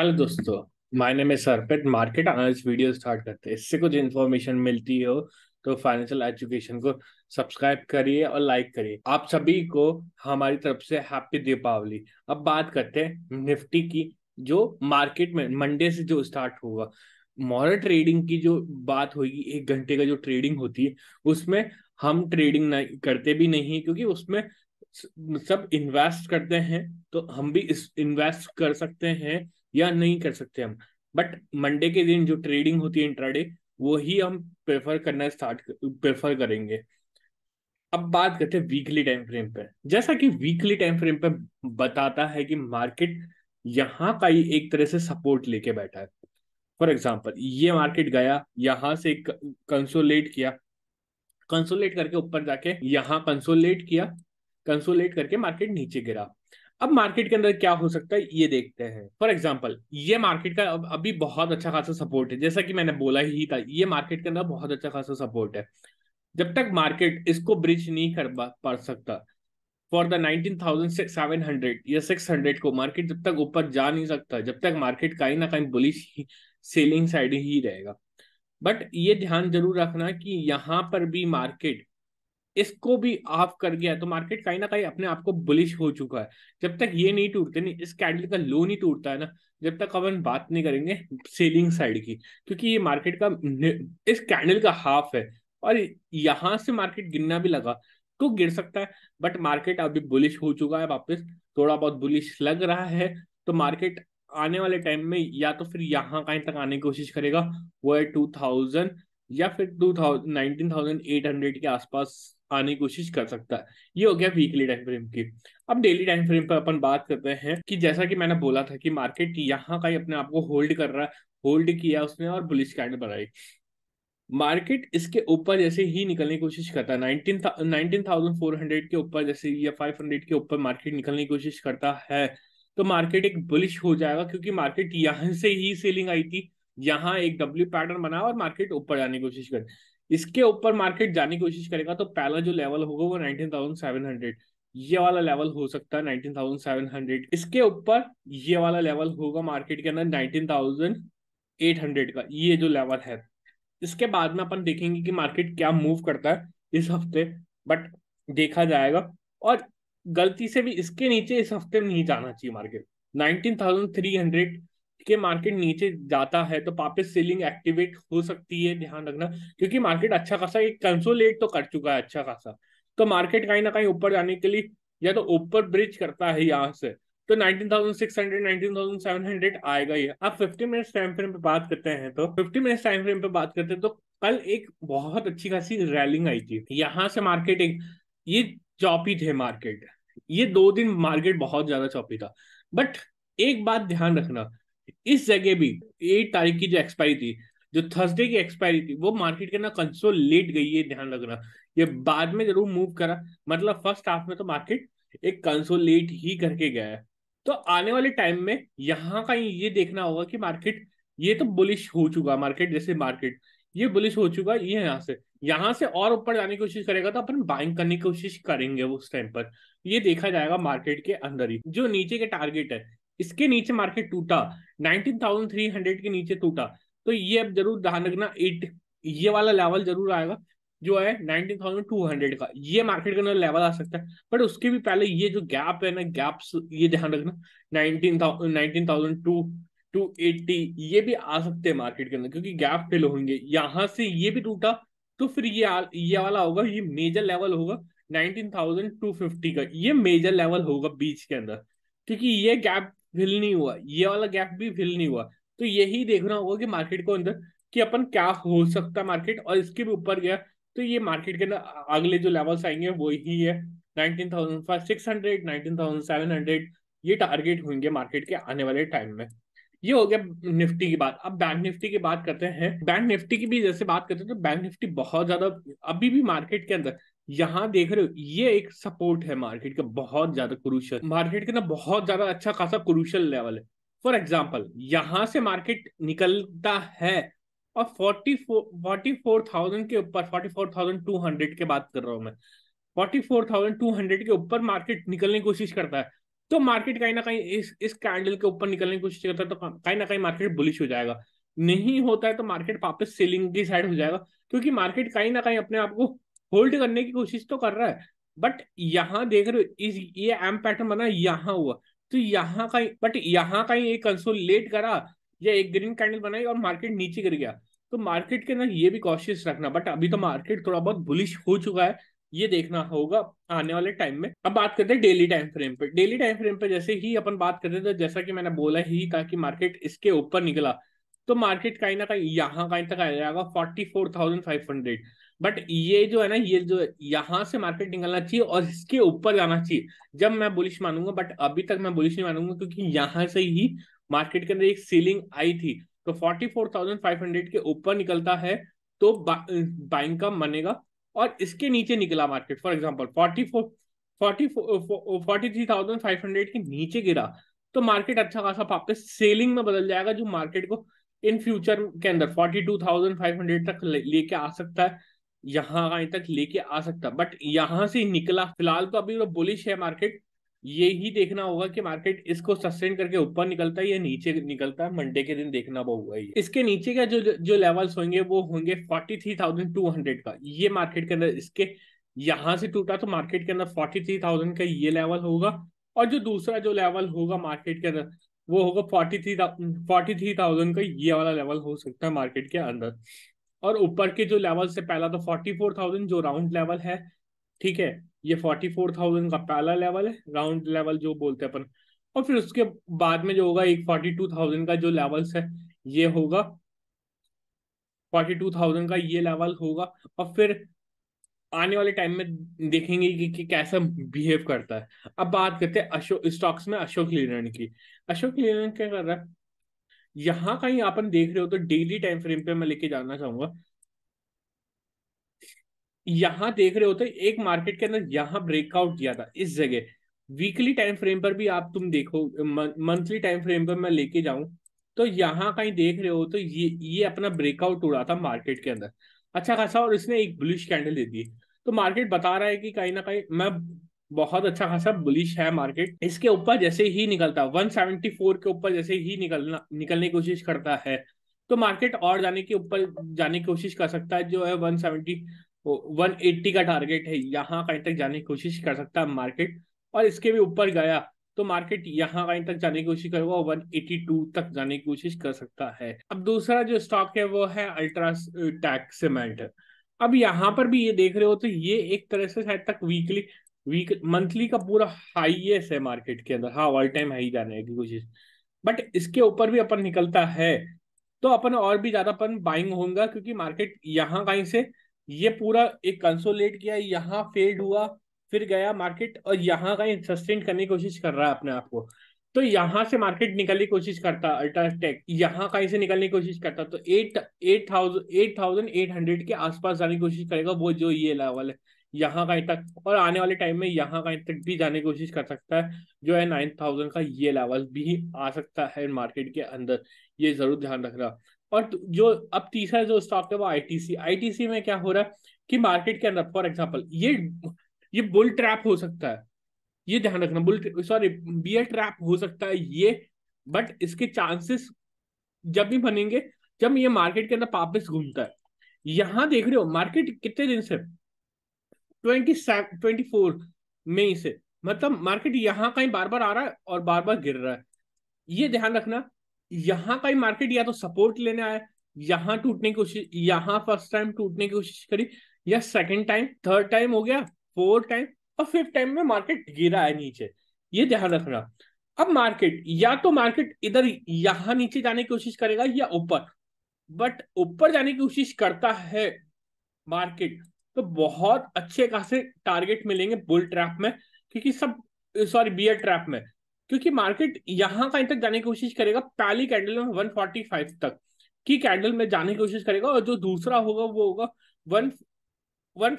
hello दोस्तों my name is सरपेट market analyst video start करते हैं इससे कुछ इन्फॉर्मेशन मिलती हो तो फाइनेंशियल एजुकेशन को सब्सक्राइब करिए और लाइक करिए आप सभी को हमारी तरफ से हैप्पी दीपावली अब बात करते हैं निफ्टी की जो मार्केट में मंडे से जो स्टार्ट होगा मॉरल ट्रेडिंग की जो बात होगी एक घंटे का जो ट्रेडिंग होती है उसमें हम ट्रेडिंग करते भी नहीं क्योंकि उसमें सब इन्वेस्ट करते हैं तो हम भी इस इन्वेस्ट कर सकते हैं या नहीं कर सकते हम बट मंडे के दिन जो ट्रेडिंग होती है इंट्राडे वो ही हम प्रेफर करना स्टार्ट प्रेफर करेंगे अब बात करते हैं वीकली टाइम फ्रेम पर जैसा कि वीकली टाइम फ्रेम पर बताता है कि मार्केट यहाँ का ही एक तरह से सपोर्ट लेके बैठा है फॉर एग्जाम्पल ये मार्केट गया यहाँ से कंसोलेट किया कंसोलेट करके ऊपर जाके यहाँ कंसोलेट किया कंसोलेट करके मार्केट नीचे गिरा अब मार्केट के अंदर क्या हो सकता है ये देखते हैं फॉर एग्जाम्पल ये मार्केट का अब अभी बहुत अच्छा खासा सपोर्ट है जैसा कि मैंने बोला ही था ये मार्केट के अंदर बहुत अच्छा खासा सपोर्ट है जब तक मार्केट इसको ब्रिज नहीं कर पा सकता for the nineteen thousand seven hundred या सिक्स हंड्रेड को मार्केट जब तक ऊपर जा नहीं सकता जब तक मार्केट कहीं ना कहीं बुलिश सेलिंग साइड ही रहेगा बट ये ध्यान जरूर रखना कि यहाँ पर भी मार्केट इसको भी ऑफ कर गया तो मार्केट कहीं ना कहीं अपने आप को बुलिश हो चुका है जब तक ये नहीं टूटते नहीं इस कैंडल का लो नहीं टूटता है ना जब तक अपन बात नहीं करेंगे सेलिंग साइड की क्योंकि ये मार्केट का इस कैंडल का हाफ है और यहाँ से मार्केट गिरना भी लगा तो गिर सकता है बट मार्केट अभी बुलिश हो चुका है वापस थोड़ा बहुत बुलिश लग रहा है तो मार्केट आने वाले टाइम में या तो फिर यहाँ कहीं तक आने की कोशिश करेगा वो है टू थाउजेंड या फिर two thousand nineteen thousand eight hundred के आसपास आने की कोशिश कर सकता है ये हो गया वीकली टाइम फ्रेम की अब डेली टाइम फ्रेम पर अपन बात करते हैं कि जैसा कि मैंने बोला था कि मार्केट यहाँ का ही अपने आप को होल्ड कर रहा है होल्ड किया उसने और बुलिश कैंडल बनाई मार्केट इसके ऊपर जैसे ही निकलने की कोशिश करता है nineteen nineteen thousand four hundred के ऊपर जैसे या फाइव हंड्रेड के ऊपर मार्केट निकलने की कोशिश करता है तो मार्केट एक बुलिश हो जाएगा क्योंकि मार्केट यहाँ से ही सेलिंग आई थी यहाँ एक डब्ल्यू पैटर्न बना और मार्केट ऊपर जाने की कोशिश करे इसके ऊपर मार्केट जाने की कोशिश करेगा तो पहला जो लेवल होगा वो नाइनटीन थाउजेंड सेवन हंड्रेड ये वाला लेवल हो सकता है नाइनटीन थाउजेंड सेवन हंड्रेड इसके ऊपर ये वाला लेवल होगा मार्केट के अंदर नाइनटीन थाउजेंड एट हंड्रेड का ये जो लेवल है इसके बाद में अपन देखेंगे कि मार्केट क्या मूव करता है इस हफ्ते बट देखा जाएगा और गलती से भी इसके नीचे इस हफ्ते नहीं जाना चाहिए market nineteen thousand three hundred के मार्केट नीचे जाता है तो वापस सेलिंग एक्टिवेट हो सकती है ध्यान रखना क्योंकि मार्केट अच्छा खासा एक कंसोलेट तो कर चुका है अच्छा खासा तो मार्केट कहीं ना कहीं ऊपर जाने के लिए या तो ऊपर ब्रिज करता है यहाँ से तो 19,600 19,700 आएगा ये अब 50 मिनट टाइम फ्रेम पे बात करते हैं तो 50 मिनट्स टाइम फ्रेम पे बात करते हैं तो कल एक बहुत अच्छी खासी रैलिंग आई थी यहाँ से मार्केट एक ये चौपी थे मार्केट ये दो दिन मार्केट बहुत ज्यादा चौपी था बट एक बात ध्यान रखना इस जगह भी एट तारीख की जो एक्सपायरी थी जो थर्सडे की एक्सपायरी थी वो मार्केट के ना कंसोल लेट गई है ध्यान रखना ये बाद में जरूर मूव करा मतलब फर्स्ट हाफ में तो मार्केट एक कंसोल लेट ही करके गया है तो आने वाले टाइम में यहाँ का ये देखना होगा कि मार्केट ये तो बुलिश हो चुका मार्केट जैसे मार्केट ये बुलिश हो चुका ये यह यहाँ से यहाँ से और ऊपर जाने की कोशिश करेगा तो अपन बाइंग करने की कोशिश करेंगे उस टाइम पर ये देखा जाएगा मार्केट के अंदर ही जो नीचे के टारगेट है इसके नीचे मार्केट टूटा 19,300 के नीचे टूटा तो ये अब जरूर ध्यान रखना एट ये वाला लेवल जरूर आएगा जो है 19,200 का ये मार्केट का लेवल आ सकता है बट उसके भी पहले ये जो गैप है ना गैप्स ये ध्यान रखना 19,000 टू एट्टी ये भी आ सकते हैं मार्केट के अंदर क्योंकि गैप फिल होंगे यहाँ से ये भी टूटा तो फिर ये आ, ये वाला होगा ये मेजर लेवल होगा 19,250 का ये मेजर लेवल होगा बीच के अंदर क्योंकि ये गैप फिल नहीं हुआ ये वाला गैप भी फिल नहीं हुआ तो यही देखना होगा कि मार्केट को अंदर कि अपन क्या हो सकता मार्केट और इसके भी ऊपर गया तो ये मार्केट के अंदर अगले जो लेवल्स आएंगे वो ही है nineteen thousand five six hundred nineteen thousand seven hundred ये टारगेट होंगे मार्केट के आने वाले टाइम में ये हो गया निफ्टी की बात अब बैंक निफ्टी की बात करते हैं बैंक निफ्टी की भी जैसे बात करते हैं तो बैंक निफ्टी बहुत ज्यादा अभी भी मार्केट के अंदर यहाँ देख रहे हो ये एक सपोर्ट है मार्केट का बहुत ज्यादा क्रूशल मार्केट का ना बहुत ज्यादा अच्छा खासा क्रूशल लेवल है फॉर एग्जाम्पल यहाँ से मार्केट निकलता है और फोर्टी फोर्टी फोर थाउजेंड के ऊपर forty four thousand two hundred के बात कर रहा हूँ मैं forty four thousand two hundred के ऊपर मार्केट निकलने की कोशिश करता है तो मार्केट कहीं ना कहीं इस इस कैंडल के ऊपर निकलने की कोशिश करता है तो कहीं ना कहीं मार्केट बुलिश हो जाएगा नहीं होता है तो मार्केट वापस सेलिंग की साइड हो जाएगा क्योंकि मार्केट कहीं ना कहीं अपने आप को होल्ड करने की कोशिश तो कर रहा है बट यहाँ देख रहे हो इस ये एम पैटर्न बना यहाँ हुआ तो यहाँ का बट यहाँ का ही एक कंसोल लेट करा या एक ग्रीन कैंडल बनाई और मार्केट नीचे गिर गया तो मार्केट के ना ये भी कॉशियस रखना बट अभी तो मार्केट थोड़ा बहुत बुलिश हो चुका है ये देखना होगा आने वाले टाइम में अब बात करते हैं डेली टाइम फ्रेम पे डेली टाइम फ्रेम पे जैसे ही अपन बात करते तो जैसा कि मैंने बोला ही था कि मार्केट इसके ऊपर निकला तो मार्केट कहीं ना कहीं यहाँ कहीं तक आ जाएगा forty four thousand five hundred but ये जो है ना ये जो यहाँ से मार्केट निकलना चाहिए और इसके ऊपर जाना चाहिए जब मैं बुलिश मानूंगा बट अभी तक मैं बुलिश नहीं मानूंगा क्योंकि यहाँ से ही मार्केट के अंदर एक सीलिंग आई थी तो forty four thousand five hundred के ऊपर निकलता है तो बा, बाइंग का मनेगा और इसके नीचे निकला market for example forty four forty forty three thousand five hundred के नीचे गिरा तो मार्केट अच्छा खासा वापस सेलिंग में बदल जाएगा जो मार्केट को इन फ्यूचर के अंदर forty two thousand five hundred तक लेके आ सकता है यहाँ तक लेके आ सकता बट यहाँ से निकला फिलहाल तो अभी वो बुलिश है मार्केट ये ही देखना होगा कि मार्केट इसको सस्टेन करके ऊपर निकलता है या नीचे निकलता है मंडे के दिन देखना होगा ये इसके नीचे का जो जो लेवल्स होंगे वो होंगे forty three thousand two hundred का ये मार्केट के अंदर इसके यहाँ से टूटा तो मार्केट के अंदर फोर्टी थ्री थाउजेंड का ये लेवल होगा और जो दूसरा जो लेवल होगा मार्केट के अंदर वो होगा forty three forty three thousand का ये वाला लेवल हो सकता है मार्केट के अंदर और ऊपर के जो लेवल से पहला तो फोर्टी फोर थाउजेंड जो राउंड लेवल है ठीक है ये फोर्टी फोर थाउजेंड का पहला लेवल है राउंड लेवल जो बोलते हैं अपन और फिर उसके बाद में जो होगा एक फोर्टी टू थाउजेंड का जो लेवल्स है ये होगा फोर्टी टू थाउजेंड का ये लेवल होगा और फिर आने वाले टाइम में देखेंगे कि, कि कैसा बिहेव करता है अब बात करते हैं अशोक स्टॉक्स में अशोक लीलन की अशोक लीलन क्या कर रहा है यहाँ कहीं अपन देख रहे हो तो डेली टाइम फ्रेम पे मैं लेके जाना चाहूंगा यहाँ देख रहे हो तो एक मार्केट के अंदर यहाँ ब्रेकआउट किया था इस जगह वीकली टाइम फ्रेम पर भी आप तुम देखो मंथली टाइम फ्रेम पर मैं लेके जाऊं तो यहाँ कहीं देख रहे हो तो ये ये अपना ब्रेकआउट उड़ा था मार्केट के अंदर अच्छा खासा और इसने एक ब्लूश कैंडल दे दी तो मार्केट बता रहा है कि कहीं ना कहीं मैं बहुत अच्छा खासा बुलिश है मार्केट इसके ऊपर जैसे ही निकलता 174 के ऊपर जैसे ही निकलना निकलने की कोशिश करता है तो मार्केट और जाने के ऊपर जाने की कोशिश कर सकता है जो है 170 180 का टारगेट है यहाँ कहीं तक जाने की कोशिश कर सकता है मार्केट और इसके भी ऊपर गया तो मार्केट यहाँ कहीं तक जाने की कोशिश करेगा वन एटी टू तक जाने की कोशिश कर सकता है अब दूसरा जो स्टॉक है वो है अल्ट्रा टैक्स सीमेंट अब यहाँ पर भी ये देख रहे हो तो ये एक तरह से शायद तक वीकली वीक मंथली का पूरा हाईएस्ट है मार्केट के अंदर हाँ ऑल टाइम हाई जाने की कोशिश बट इसके ऊपर भी अपन निकलता है तो अपन और भी ज्यादा अपन बाइंग होगा क्योंकि मार्केट यहाँ कहीं से ये पूरा एक कंसोलेट किया यहाँ फेड हुआ फिर गया मार्केट और यहाँ कहीं सस्टेन करने की कोशिश कर रहा है अपने आप को तो यहाँ से मार्केट निकलने की कोशिश करता अल्ट्राटेक यहाँ कहीं से निकलने की कोशिश करता तो eight eight thousand eight thousand eight hundred के आसपास जाने की कोशिश करेगा वो जो ये लेवल है यहाँ का तक और आने वाले टाइम में यहाँ का तक भी जाने की कोशिश कर सकता है जो है नाइन थाउजेंड का ये लेवल भी आ सकता है मार्केट के अंदर ये जरूर ध्यान रखना और तो जो अब तीसरा जो स्टॉक है वो आईटीसी आईटीसी में क्या हो रहा है कि मार्केट के अंदर फॉर एग्जाम्पल ये ये बुल ट्रैप हो सकता है ये ध्यान रखना बुल सॉरी बियर ट्रैप हो सकता है ये बट इसके चांसेस जब भी बनेंगे जब ये मार्केट के अंदर वापस घूमता है यहाँ देख रहे हो मार्केट कितने दिन से ट्वेंटी ट्वेंटी फोर मई से मतलब मार्केट यहाँ का ही बार बार आ रहा है और बार बार गिर रहा है ये ध्यान रखना यहाँ का ही मार्केट या तो सपोर्ट लेने आया यहाँ टूटने की कोशिश यहाँ फर्स्ट टाइम टूटने की कोशिश करी या सेकंड टाइम थर्ड टाइम हो गया फोर्थ टाइम और फिफ्थ टाइम में मार्केट गिरा है नीचे ये ध्यान रखना अब मार्केट या तो मार्केट इधर यहाँ नीचे जाने की कोशिश करेगा या ऊपर बट ऊपर जाने की कोशिश करता है मार्केट तो बहुत अच्छे खासे टारगेट मिलेंगे बुल ट्रैप में क्योंकि सब सॉरी बियर ट्रैप में क्योंकि मार्केट यहाँ कहीं तक जाने की कोशिश करेगा पहली कैंडल में फाइव तक की कैंडल में जाने की कोशिश करेगा और जो दूसरा होगा वो होगा वन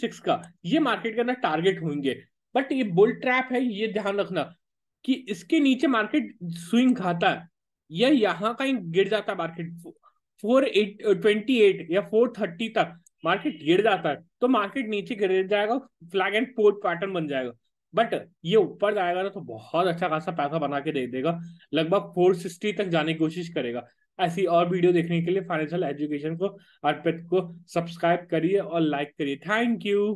सिक्स का ये मार्केट के अंदर टारगेट होंगे बट ये बुल ट्रैप है ये ध्यान रखना कि इसके नीचे मार्केट स्विंग खाता है या यहाँ कहीं गिर जाता है market four eight twenty eight या फोर थर्टी तक मार्केट गिर जाता है तो मार्केट नीचे गिर जाएगा फ्लैग एंड पोर्ट पैटर्न बन जाएगा बट ये ऊपर जाएगा ना तो बहुत अच्छा खासा पैसा बना के दे देगा लगभग फोर सिक्सटी तक जाने की कोशिश करेगा ऐसी और वीडियो देखने के लिए फाइनेंशियल एजुकेशन को अर्पित को सब्सक्राइब करिए और लाइक करिए थैंक यू